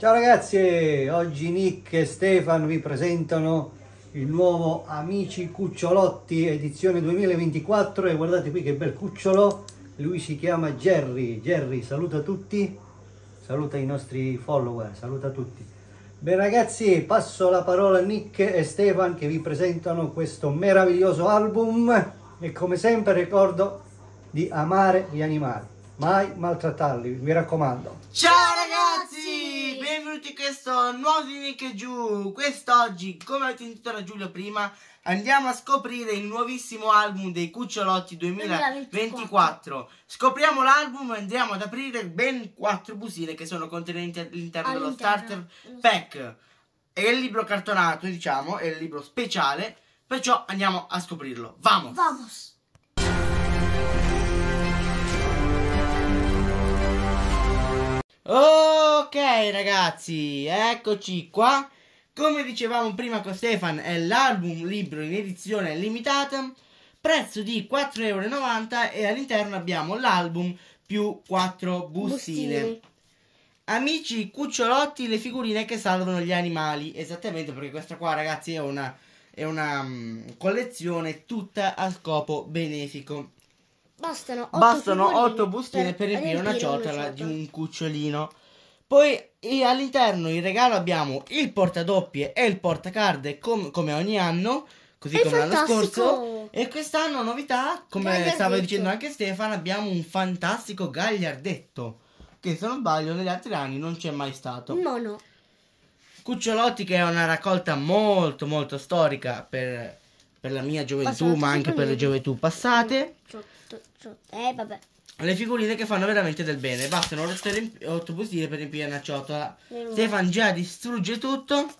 Ciao ragazzi, oggi Nick e Stefan vi presentano il nuovo Amici Cucciolotti edizione 2024 e guardate qui che bel cucciolo, lui si chiama Jerry, Jerry saluta tutti, saluta i nostri follower, saluta tutti. Beh ragazzi, passo la parola a Nick e Stefan che vi presentano questo meraviglioso album e come sempre ricordo di amare gli animali, mai maltrattarli, mi raccomando. Ciao ragazzi! benvenuti in questo nuovo link giù Quest'oggi, come avete sentito da Giulio prima Andiamo a scoprire il nuovissimo album dei Cucciolotti 2024, Scopriamo l'album e andiamo ad aprire ben 4 busine Che sono contenenti all'interno dello starter pack È il libro cartonato, diciamo, è il libro speciale Perciò andiamo a scoprirlo Vamos! Vamos! Ok ragazzi, eccoci qua. Come dicevamo prima con Stefan, è l'album libro in edizione limitata, prezzo di 4,90 euro e all'interno abbiamo l'album più 4 bustine. bustine. Amici cucciolotti, le figurine che salvano gli animali. Esattamente perché questa qua ragazzi è una, è una um, collezione tutta a scopo benefico. Bastano 8, Bastano 8 bustine per, per riempire una ciotola certo. di un cucciolino. Poi all'interno in regalo abbiamo il portadoppie e il portacard com come ogni anno, così è come l'anno scorso. E quest'anno novità, come stava dicendo anche Stefano, abbiamo un fantastico gagliardetto. Che se non sbaglio negli altri anni non c'è mai stato. No, no. Cucciolotti che è una raccolta molto molto storica per, per la mia gioventù, Passate, ma anche per le gioventù passate. Ciotto ciocciotte. Eh, vabbè. Le figurine che fanno veramente del bene. Bastano 8 bustine per riempire una ciotola. Mm. Stefan già distrugge tutto.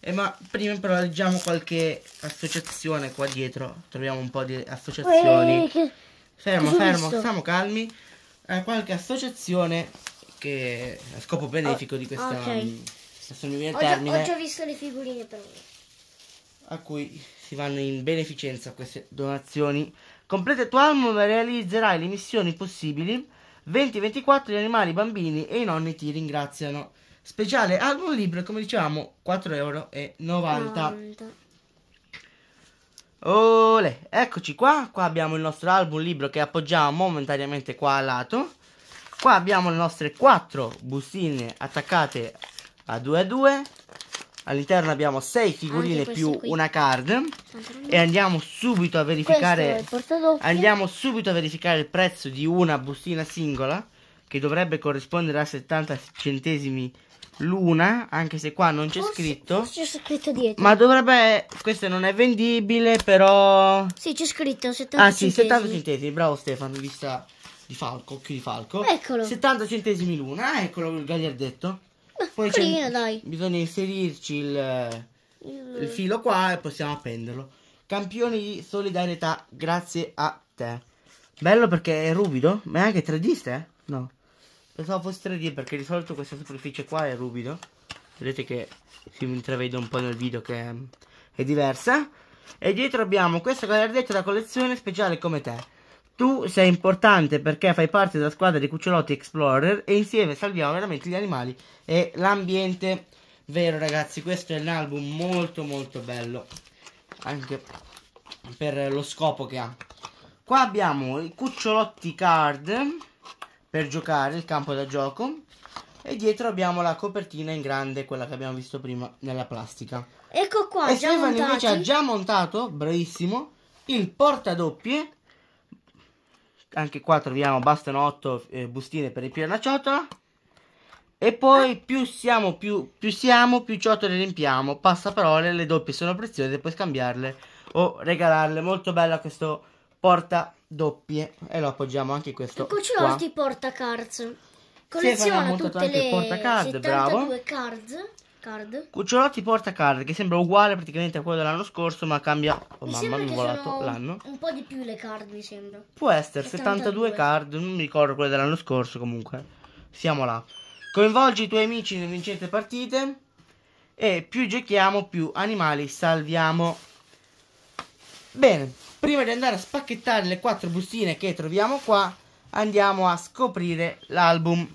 Eh, ma prima però leggiamo qualche associazione qua dietro. Troviamo un po' di associazioni. Eh, che... Fermo, fermo, visto? stiamo calmi. Eh, qualche associazione che a scopo benefico oh, di questa... Okay. Adesso mi viene ho, termine, già, ho già visto le figurine però. A cui si vanno in beneficenza queste donazioni Completa il tuo album e realizzerai le missioni possibili. 2024 gli animali, i bambini e i nonni ti ringraziano. Speciale album libro, come dicevamo, 4,90 euro. Ole, eccoci qua. Qua abbiamo il nostro album libro che appoggiamo momentaneamente qua al lato. Qua abbiamo le nostre 4 bustine attaccate a 2 a 2. All'interno abbiamo 6 figurine più qui. una card e andiamo subito a verificare andiamo subito a verificare il prezzo di una bustina singola che dovrebbe corrispondere a 70 centesimi l'una, anche se qua non c'è scritto. C'è scritto dietro. Ma dovrebbe questa non è vendibile, però Sì, c'è scritto 70 ah, sì, centesimi. 70 centesimi, bravo Stefano, vista di falco, occhio di falco. Eccolo. 70 centesimi l'una, eccolo il gagliardetto. Poi Prima, dai. bisogna inserirci il, il... filo qua e possiamo appenderlo. Campione di solidarietà, grazie a te. Bello perché è rubido, ma è anche 3D eh? No. Pensavo fosse 3D perché di solito questa superficie qua è rubido. Vedete che si intravede un po' nel video che è diversa. E dietro abbiamo questa galardetta da collezione speciale come te. Tu sei importante perché fai parte della squadra dei Cucciolotti Explorer e insieme salviamo veramente gli animali e l'ambiente. Vero ragazzi, questo è un album molto molto bello, anche per lo scopo che ha. Qua abbiamo i Cucciolotti Card per giocare, il campo da gioco. E dietro abbiamo la copertina in grande, quella che abbiamo visto prima nella plastica. Ecco qua, e già Stefano invece ha già montato, bravissimo, il porta doppie anche qua troviamo bastano 8 eh, bustine per riempire la ciotola e poi più siamo più, più siamo più ciotole riempiamo passaparole le doppie sono preziose puoi scambiarle o regalarle molto bella questo porta doppie e lo appoggiamo anche questo e ecco ci ho porta cards colleziona tutte le porta card, 72 bravo. cards Card. Cucciolotti porta card che sembra uguale praticamente a quello dell'anno scorso ma cambia oh, mi mamma mi è volato l'anno un po' di più le card mi sembra può essere 72, 72 card non mi ricordo quelle dell'anno scorso comunque siamo là coinvolgi i tuoi amici nelle vincente partite e più giochiamo più animali salviamo bene prima di andare a spacchettare le quattro bustine che troviamo qua andiamo a scoprire l'album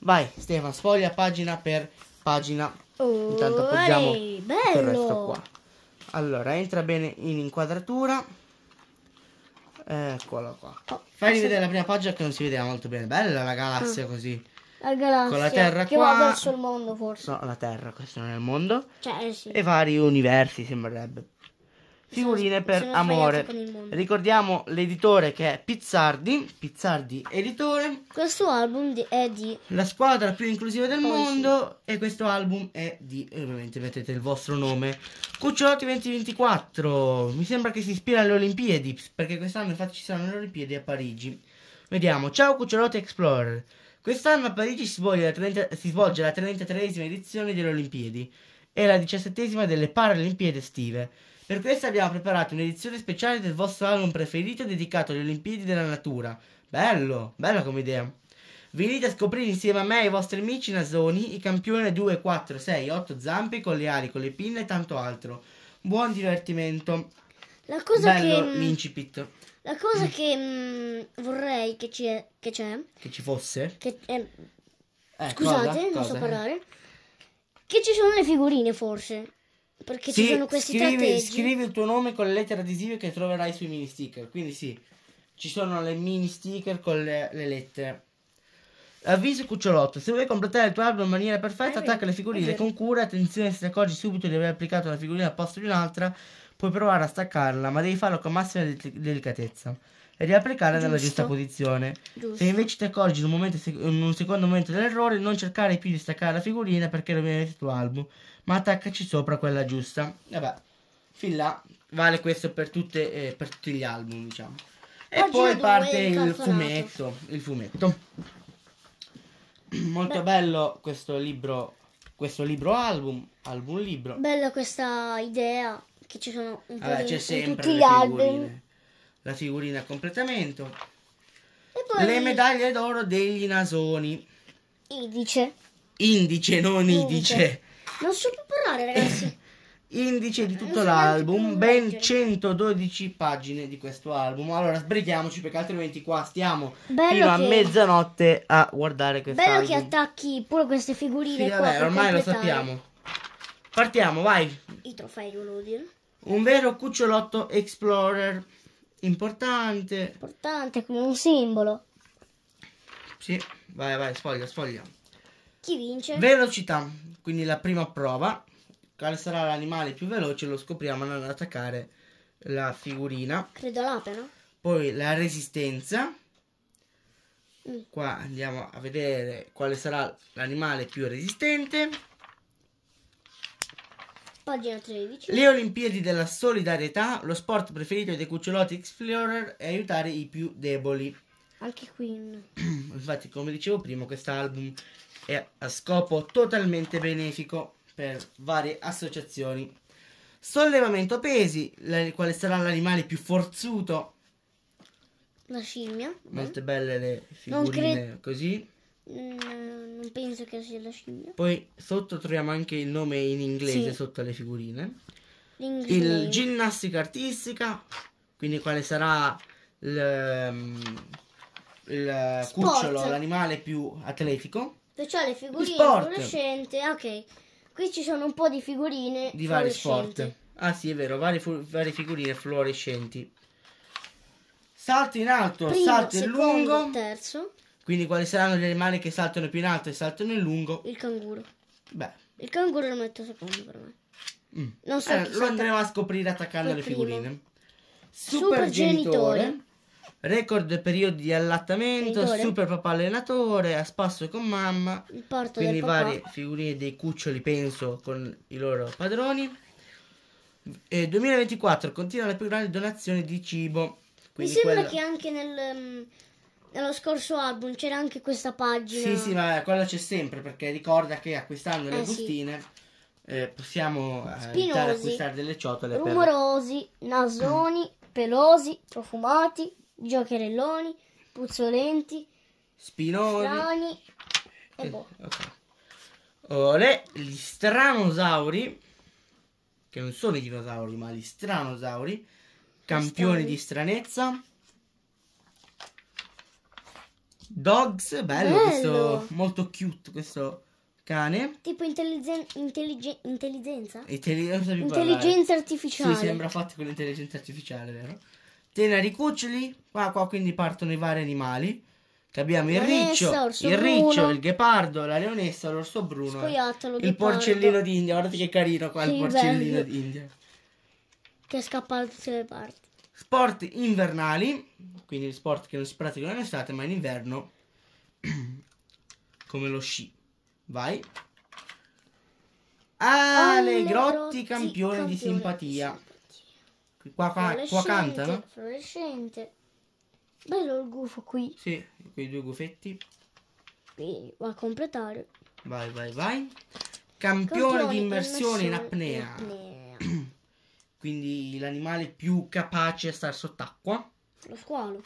vai Stefano sfoglia pagina per pagina Oh, Intanto appoggiamo il resto qua. Allora, entra bene in inquadratura. Eccola qua. Oh, Fai rivedere la prima pagina che non si vedeva molto bene. Bella la galassia mm. così. La galassia. Con la Terra che qua. Che va verso il mondo forse. No, la Terra, questo non è il mondo. Cioè, eh, sì. E vari universi sembrerebbe. Figurine per amore. Ricordiamo l'editore che è Pizzardi, Pizzardi editore. Questo album di, è di La squadra più inclusiva del Poi mondo sì. e questo album è di eh, ovviamente mettete il vostro nome. Cucciolotti 2024. Mi sembra che si ispira alle Olimpiadi, perché quest'anno infatti ci saranno le Olimpiadi a Parigi. Vediamo. Ciao Cucciolotti Explorer. Quest'anno a Parigi si svolge la, 30, si svolge la 33esima edizione delle Olimpiadi e la 17esima delle Paralimpiadi estive. Per questo abbiamo preparato un'edizione speciale del vostro album preferito dedicato alle Olimpiadi della Natura. Bello, bella come idea. Venite a scoprire insieme a me e ai vostri amici nasoni i campioni 2, 4, 6, 8 zampe con le ali, con le pinne e tanto altro. Buon divertimento. La cosa Bello che... Mm, l'incipit. La cosa che mh, mm, vorrei che, ci, è, che c'è... Che ci fosse? Che, eh, eh, scusate, cosa? non cosa? so parlare. Che ci sono le figurine forse. Perché sì, ci sono questi scrivi, tratteggi. Scrivi il tuo nome con le lettere adesive che troverai sui mini sticker. Quindi sì, ci sono le mini sticker con le, le lettere. Avviso cucciolotto, se vuoi completare il tuo album in maniera perfetta, attacca le figurine con cura, attenzione se ti accorgi subito di aver applicato una figurina al posto di un'altra, puoi provare a staccarla, ma devi farlo con massima de- delicatezza e riapplicarla nella giusta posizione. Giusto. Se invece ti accorgi in un, momento, in un secondo momento dell'errore, non cercare più di staccare la figurina perché rovina il tuo album ma attaccaci sopra quella giusta. Vabbè, fin là vale questo per, tutte, eh, per tutti gli album, diciamo. E Oggi poi parte il fumetto, il fumetto. Molto Beh. bello questo libro, questo libro album, album libro. Bella questa idea che ci sono un po' Vabbè, di, c'è sempre tutti gli album. La figurina a completamento. Le medaglie d'oro degli nasoni. Indice. Indice, non indice. Non so più parlare, ragazzi. Indice di tutto l'album, ben 112 pagine di questo album. Allora sbrighiamoci perché altrimenti qua stiamo Bello fino a mezzanotte a guardare questo Bello album. che attacchi pure queste figurine Sì, qua. vabbè, per ormai lo sappiamo. Partiamo, vai. I trofei, volevo Un vero cucciolotto explorer importante. Importante, come un simbolo. Sì, vai, vai, sfoglia, sfoglia. Chi vince? Velocità, quindi la prima prova. Quale sarà l'animale più veloce lo scopriamo nell'attaccare la figurina. Credo l'ape, no? Poi la resistenza. Mm. Qua andiamo a vedere quale sarà l'animale più resistente. Pagina 13. Le Olimpiadi della solidarietà, lo sport preferito dei cucciolotti Explorer è aiutare i più deboli. Anche Queen. Infatti, come dicevo prima, quest'album è a scopo totalmente benefico per varie associazioni. Sollevamento pesi, la, quale sarà l'animale più forzuto? La scimmia. Molte belle le figurine non così. Mm, non penso che sia la scimmia. Poi sotto troviamo anche il nome in inglese sì. sotto le figurine. Il ginnastica artistica, quindi quale sarà il, mm, il cucciolo, l'animale più atletico. Perciò le figurine fluorescenti, ok. Qui ci sono un po' di figurine di vari sport. Ah sì, è vero, varie, varie figurine fluorescenti. Salto in alto, Primo, salto in lungo. Terzo. Quindi quali saranno gli animali che saltano più in alto e saltano in lungo? Il canguro. Beh. Il canguro lo metto secondo per me. Mm. Non so allora, eh, lo andremo a scoprire attaccando le figurine. Super, Super genitore. genitore Record periodi di allattamento, Allenatore. super papà allenatore, a spasso con mamma, quindi varie figurine dei cuccioli penso con i loro padroni. E 2024 continua la più grande donazione di cibo. Mi sembra quella... che anche nel, mm, nello scorso album c'era anche questa pagina. Sì, sì, ma quella c'è sempre perché ricorda che acquistando le eh, bustine sì. eh, possiamo evitare eh, acquistare delle ciotole. Rumorosi, per... nasoni, pelosi, profumati, Giocherelloni, Puzzolenti, Spinoni, Strani e boh. Okay. Olè, gli stranosauri, che non sono i dinosauri, ma gli stranosauri, campioni di stranezza. Dogs, bello, bello, questo, molto cute questo cane. Tipo intelligen intelligenza? intelligenza artificiale. Sì, sembra fatto con l'intelligenza artificiale, vero? teneri cuccioli qua, qua quindi partono i vari animali che abbiamo il riccio, il riccio, il ghepardo, la leonessa, l'orso bruno, Scoiattolo, il porcellino d'India. Guardate che carino qua sì, il porcellino d'India. Che scappa da tutte le parti. Sport invernali, quindi sport che non si praticano in estate ma in inverno, come lo sci. Vai. Allegrotti, Allegrotti campione, campione di simpatia. Qua, qua, qua cantano? Fluorescente. Bello il gufo qui. Sì, quei due gufetti. Quindi va a completare. Vai, vai, vai. Campione, Campione di immersione, in apnea. In apnea. Quindi l'animale più capace a stare sott'acqua. Lo squalo.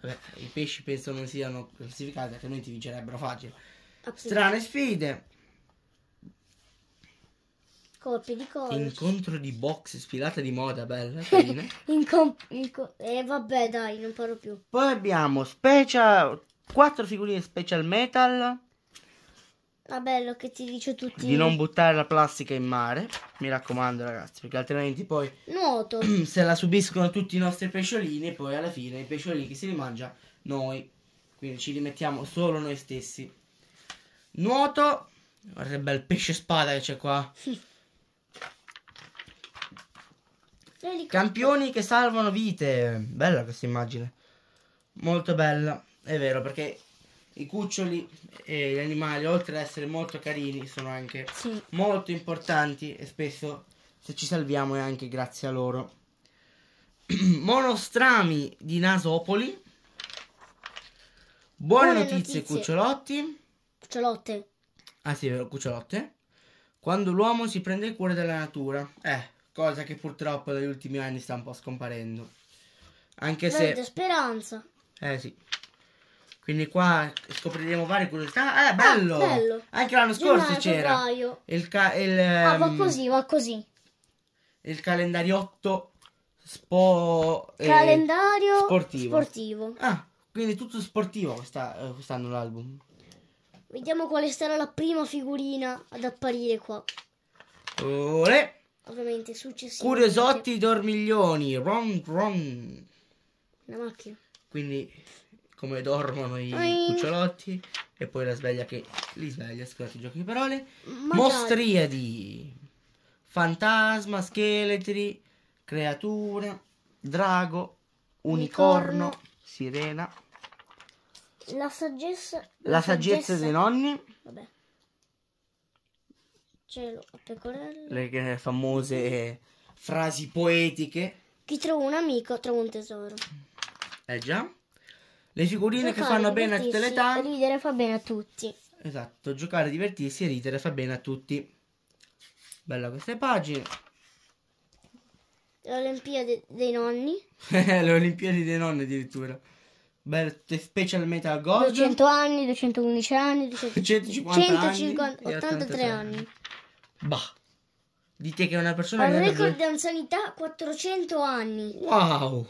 Vabbè, i pesci penso non siano classificati, altrimenti vincerebbero facile. Strane sfide. Colpi di colpi. Incontro di box, sfilata di moda, bella, carina. inco- e eh, vabbè, dai, non parlo più. Poi abbiamo special... Quattro figurine special metal. Ma bello che ti dice tutti. Di non buttare la plastica in mare. Mi raccomando, ragazzi, perché altrimenti poi. Nuoto. Se la subiscono tutti i nostri pesciolini, e poi alla fine i pesciolini che si li mangia noi. Quindi ci rimettiamo solo noi stessi. Nuoto. Guarda il bel pesce spada che c'è qua. Sì. Campioni che salvano vite. Bella questa immagine. Molto bella. È vero, perché i cuccioli e gli animali, oltre ad essere molto carini, sono anche sì. molto importanti e spesso se ci salviamo è anche grazie a loro. Monostrami di Nasopoli. Buone, Buone notizie, notizie, cucciolotti. Cucciolotte. Ah sì, è vero, cucciolotte. Quando l'uomo si prende il cuore della natura. Eh, cosa che purtroppo negli ultimi anni sta un po' scomparendo. Anche Vedo se... speranza. Eh sì. Quindi qua scopriremo varie curiosità. Ah, ah bello! Ah, bello. Anche l'anno scorso c'era. Il ca- il, ah, va ehm, così, va così. Il calendariotto spo- eh, Calendario eh, sportivo. sportivo. Ah, quindi tutto sportivo eh, quest'anno l'album. Vediamo quale sarà la prima figurina ad apparire qua. Olè immediatamente successivo. Curiosotti dormiglioni. Ron ron. La macchina. Quindi come dormono i Ai. cucciolotti e poi la sveglia che li sveglia, scusate i giochi di parole. Ma Mostriadi. Fantasma, scheletri, creatura, drago, unicorno, unicorno. sirena. La saggezza. La, la saggezza, saggezza dei nonni. Vabbè cielo a pecorelle. Le famose frasi poetiche. Chi trova un amico trova un tesoro. Eh già. Le figurine giocare, che fanno bene a tutte le età. Ridere fa bene a tutti. Esatto, giocare, divertirsi e ridere fa bene a tutti. Bella queste pagine. Le Olimpiadi dei nonni. le Olimpiadi dei nonni addirittura. Belle special metal gold. 200 anni, 211 anni, 250 150, anni, anni. Bah. Dite che una persona... Ha un record di anzianità 400 anni. Wow.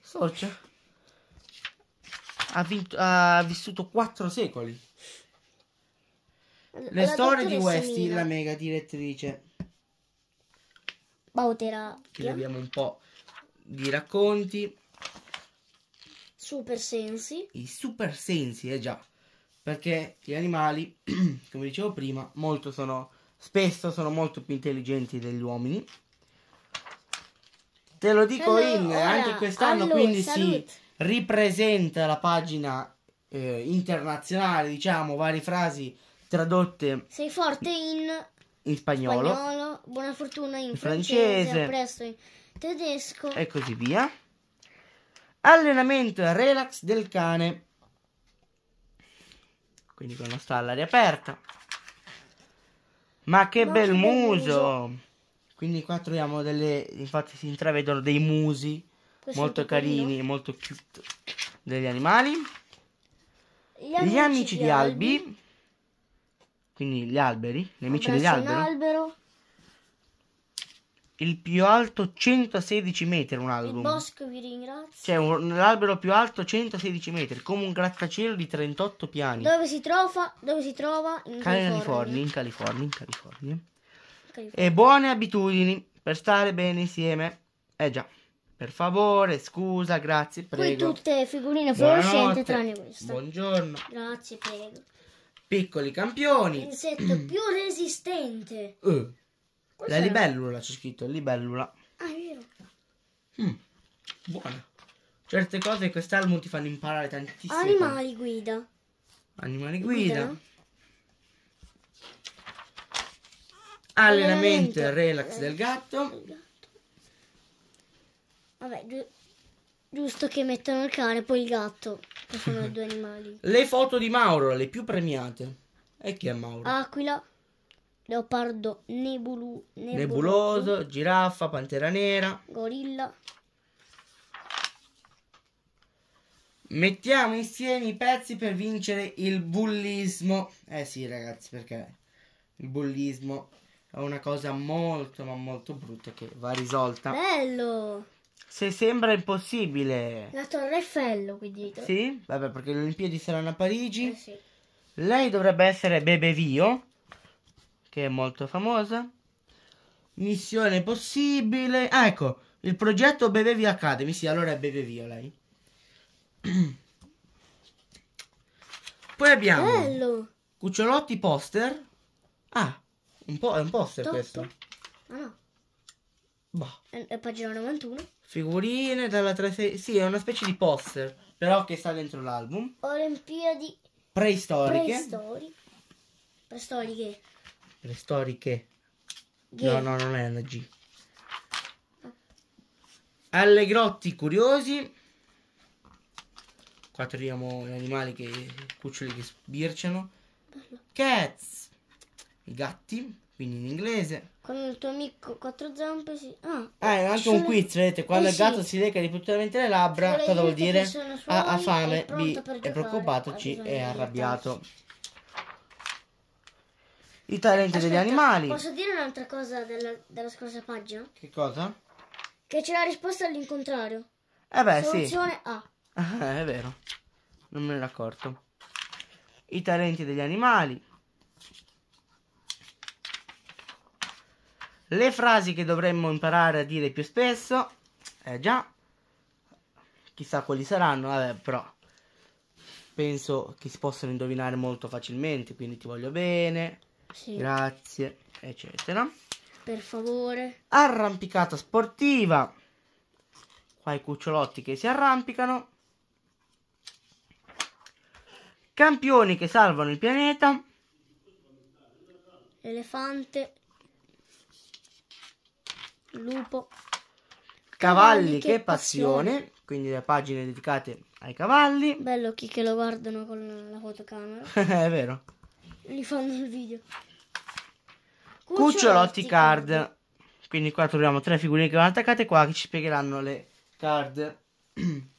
Socia. Ha, vinto, ha vissuto 4 secoli. Le la storie di Westy, la mega direttrice. Bauterà. Che abbiamo un po' di racconti. Super sensi. I super sensi, eh già. Perché gli animali, come dicevo prima, molto sono spesso sono molto più intelligenti degli uomini. Te lo dico allora, in, anche quest'anno allora, quindi salute. si ripresenta la pagina eh, internazionale, diciamo, varie frasi tradotte. Sei forte in, in spagnolo. spagnolo buona fortuna in, in francese, francese, presto in tedesco. E così via. Allenamento e relax del cane. Quindi quando sta all'aria aperta. Ma che no, bel muso! muso! Quindi qua troviamo delle... Infatti si intravedono dei musi Questo molto carini, e molto cute degli animali. Gli amici, gli amici di, di albi. albi. Quindi gli alberi, gli amici degli dell'albero il più alto 116 metri un albero. Il bosco vi ringrazio. Cioè un, un, più alto 116 metri, come un grattacielo di 38 piani. Dove si trova? Dove si trova? In California. In California, in California. California. E buone abitudini per stare bene insieme. Eh già. Per favore, scusa, grazie, prego. Poi tutte figurine fluorescenti tranne questa. Buongiorno. Grazie, prego. Piccoli campioni. Insetto più resistente. Uh. Cos'è? La libellula c'è scritto, libellula. Ah, è vero. Mm, buona. Certe cose quest'album ti fanno imparare tantissimo. Animali guida. Animali guida. guida. Allenamento e relax eh. del gatto. del gatto. Vabbè, gi giusto che mettono il cane e poi il gatto, che sono due animali. Le foto di Mauro, le più premiate. E chi è Mauro? Aquila leopardo nebulu, nebuloso, nebuloso, giraffa, pantera nera, gorilla. Mettiamo insieme i pezzi per vincere il bullismo. Eh sì, ragazzi, perché il bullismo è una cosa molto, ma molto brutta che va risolta. Bello! Se sembra impossibile. La Torre Eiffel qui dietro. Sì, vabbè, perché le Olimpiadi saranno a Parigi. Eh sì. Lei dovrebbe essere Bebevio che è molto famosa. Missione possibile. Ah, ecco, il progetto Bevevia Academy. Sì, allora è Bevevia lei. Poi abbiamo Bello. Cucciolotti poster. Ah, un po' è un poster Top. questo. Ah Boh. È, è pagina 91. Figurine dalla 36. Sì, è una specie di poster, però che sta dentro l'album. Olimpiadi preistoriche. Preistoriche. Preistoriche le storiche. Yeah. No, no, non è una G. Alle curiosi. Qua troviamo gli animali che. cuccioli che sbirciano. Cats. I gatti, quindi in inglese. Con il tuo amico quattro zampe si... Ah, ah è anche un quiz, vedete, quando eh, il gatto sì. si reca ripetutamente le labbra, cosa vuol dire? Ha, ha, fame, B, è, è preoccupato, C, è arrabbiato i talenti Aspetta, degli animali. Posso dire un'altra cosa della, della, scorsa pagina? Che cosa? Che c'è la risposta all'incontrario. Eh beh, Soluzione sì. A. è vero. Non me l'ho accorto. I talenti degli animali. Le frasi che dovremmo imparare a dire più spesso. Eh già. Chissà quali saranno, vabbè, però penso che si possano indovinare molto facilmente, quindi ti voglio bene sì. grazie, eccetera. Per favore. Arrampicata sportiva. Qua i cucciolotti che si arrampicano. Campioni che salvano il pianeta. Elefante. Lupo. Cavalli, cavalli che, che passione. passione. Quindi le pagine dedicate ai cavalli. Bello chi che lo guardano con la fotocamera. È vero li fanno il video. Cucciolotti card. Quindi qua troviamo tre figurine che vanno attaccate qua che ci spiegheranno le card.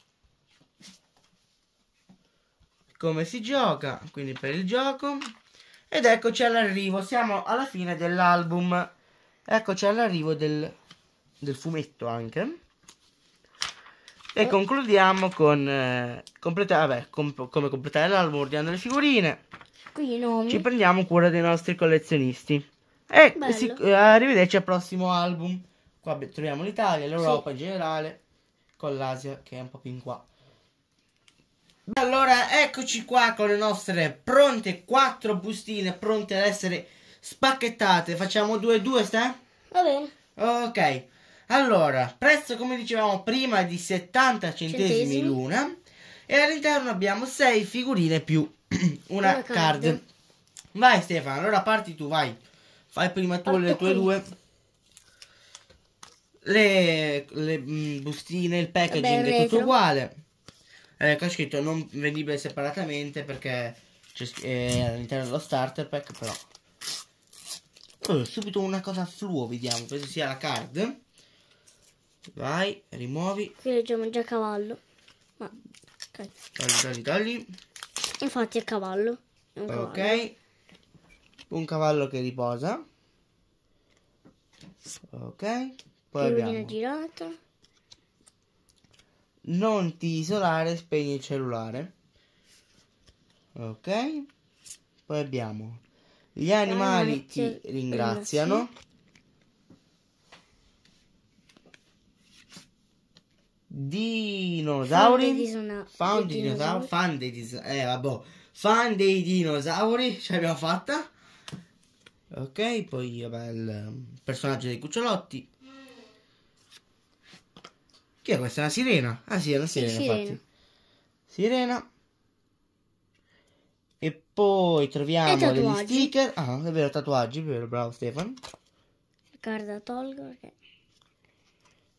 Come si gioca, quindi per il gioco. Ed eccoci all'arrivo, siamo alla fine dell'album. Eccoci all'arrivo del, del, fumetto anche. E concludiamo con eh, completa, vabbè, com come completare l'album ordinando le figurine. Quindi Ci prendiamo cura dei nostri collezionisti. E si, eh, arrivederci al prossimo album. Qua troviamo l'Italia, l'Europa sì. in generale, con l'Asia che è un po' più in qua. Allora, eccoci qua con le nostre pronte quattro bustine pronte ad essere spacchettate. Facciamo due, due, sta? Va bene. Ok. Allora, prezzo come dicevamo prima di 70 centesimi, centesimi. l'una e all'interno abbiamo 6 figurine più una, card. Ecco. card. Vai Stefano, allora parti tu, vai. Fai prima tu Parto le tue qui. due. Le, le mh, mm, bustine, il packaging Vabbè, è tutto uguale. Ecco, ha scritto non vendibile separatamente perché è eh, all'interno dello starter pack, però. Oh, subito una cosa fluo, vediamo, penso sia la card. Vai, rimuovi. Qui leggiamo già cavallo. Ma, ok. Togli, togli, togli. Infatti è il cavallo. È un ok. Un cavallo che riposa. Ok. Poi abbiamo... girata. Non ti isolare, spegni il cellulare. Ok. Poi abbiamo... Gli animali ti ringraziano. dinosauri. Fan dei, fan dei dinosauri. Fan dei dinosauri. Eh, vabbè. Fan dei dinosauri. Ce l'abbiamo fatta. Ok, poi vabbè, il personaggio dei cucciolotti. Che è questa? Una sirena? Ah sì, è una sirena, sì, Sirena. sirena. E poi troviamo degli sticker. Ah, è vero, tatuaggi, è vero, bravo Stefano. Guarda, tolgo. Okay.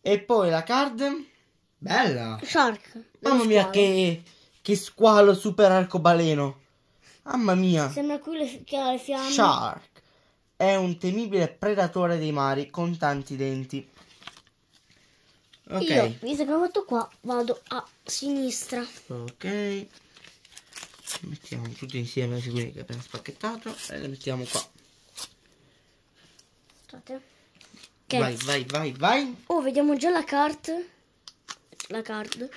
E poi la card Bella! Shark. Mamma mia, che, che squalo super arcobaleno. Mamma mia. Sembra quello che ha le fiamme. Shark è un temibile predatore dei mari con tanti denti. Ok. Io, visto che ho fatto qua, vado a sinistra. Ok. Mettiamo tutti insieme le figurine che abbiamo spacchettato e le mettiamo qua. Aspettate. Okay. Vai, vai, vai, vai. Oh, vediamo già la carta la card.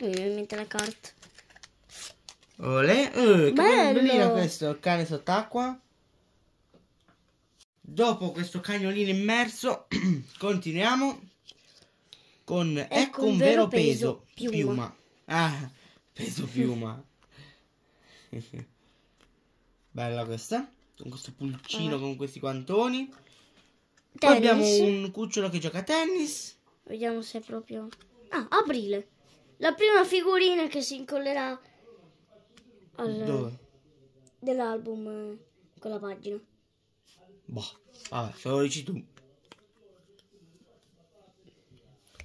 Mi viene in mente la card. Olè, uh, eh, bellino questo, cane sott'acqua. Dopo questo cagnolino immerso, continuiamo con Ecco, ecco un vero, vero peso, peso, piuma. piuma. Ah, peso piuma. Bella questa, con questo pulcino, ah. con questi guantoni. Poi abbiamo un cucciolo che gioca a tennis. Vediamo se è proprio... Ah, aprile. La prima figurina che si incollerà al... dell'album con eh, la pagina. Boh, vabbè, se lo dici tu.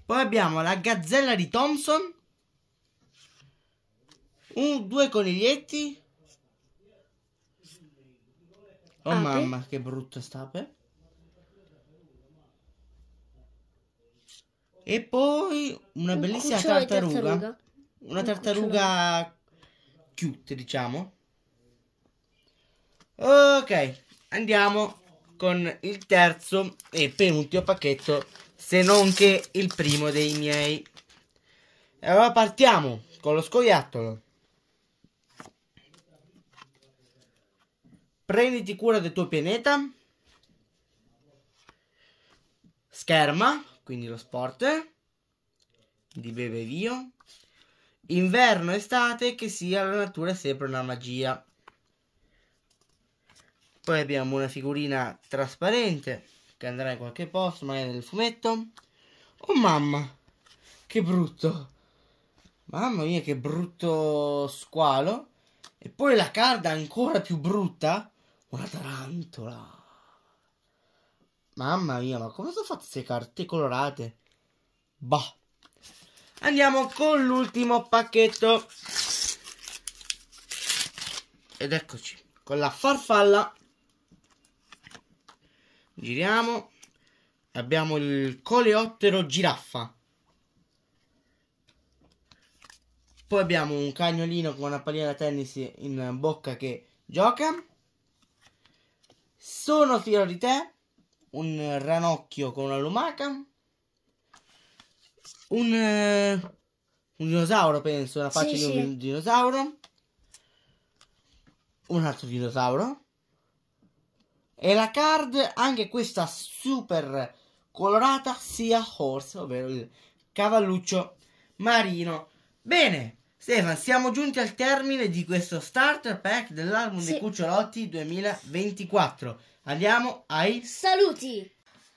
Poi abbiamo la gazzella di Thompson. Un, due coniglietti. Oh Ape. mamma, che brutta stape. Eh. E poi una un bellissima tartaruga. tartaruga. Una tartaruga un cute, diciamo. Ok, andiamo con il terzo e penultimo pacchetto, se non che il primo dei miei. E allora partiamo con lo scoiattolo. Prenditi cura del tuo pianeta. Scherma, quindi lo sport di Bevevio. Inverno, estate, che sia la natura è sempre una magia. Poi abbiamo una figurina trasparente che andrà in qualche posto, magari nel fumetto. Oh mamma, che brutto! Mamma mia, che brutto squalo! E poi la carda ancora più brutta, una tarantola. Mamma mia, ma come sono fatte queste carte colorate? Boh. Andiamo con l'ultimo pacchetto. Ed eccoci, con la farfalla. Giriamo. Abbiamo il coleottero giraffa. Poi abbiamo un cagnolino con una pallina da tennis in bocca che gioca. Sono fiero di te un ranocchio con una lumaca, un, un dinosauro, penso, la faccia sì, di un sì. dinosauro, un altro dinosauro, e la card, anche questa super colorata, sia horse, ovvero il cavalluccio marino. Bene, Stefan, siamo giunti al termine di questo starter pack dell'album sì. dei cucciolotti 2024. Andiamo ai saluti.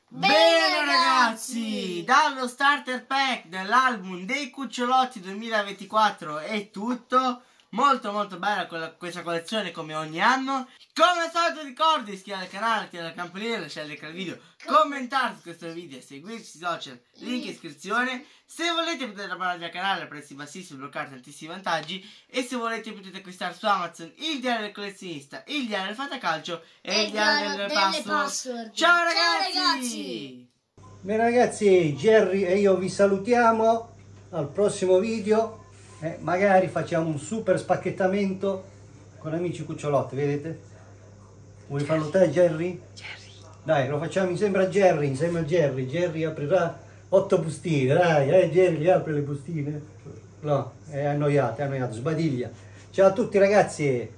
Bene ragazzi, dallo starter pack dell'album dei cucciolotti 2024 è tutto molto molto bella questa collezione come ogni anno come al solito ricordi iscriverti al canale attivare la campanella lasciare like al video commentarti questo video seguirci sui social link in iscrizione se volete potete abbonarvi al canale a prezzi bassissimi bloccare tantissimi vantaggi e se volete potete acquistare su Amazon il diario del collezionista il diario del fantacalcio e, e il diario del delle password. password ciao ragazzi, ciao ragazzi! Bene ragazzi, Jerry e io vi salutiamo al prossimo video eh, magari facciamo un super spacchettamento con amici cucciolotti, vedete? Vuoi Jerry. farlo te Jerry? Jerry. Dai, lo facciamo insieme a Jerry, insieme a Jerry. Jerry aprirà otto bustine, dai, eh Jerry apre le bustine. No, è annoiato, è annoiato, sbadiglia. Ciao a tutti ragazzi!